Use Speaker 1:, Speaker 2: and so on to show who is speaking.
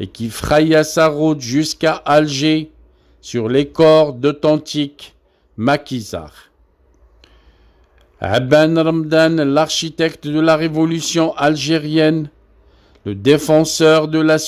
Speaker 1: et qui fraya sa route jusqu'à Alger sur les corps d'authentiques maquisards. Aben Ramdan,
Speaker 2: l'architecte de la révolution algérienne, le défenseur de la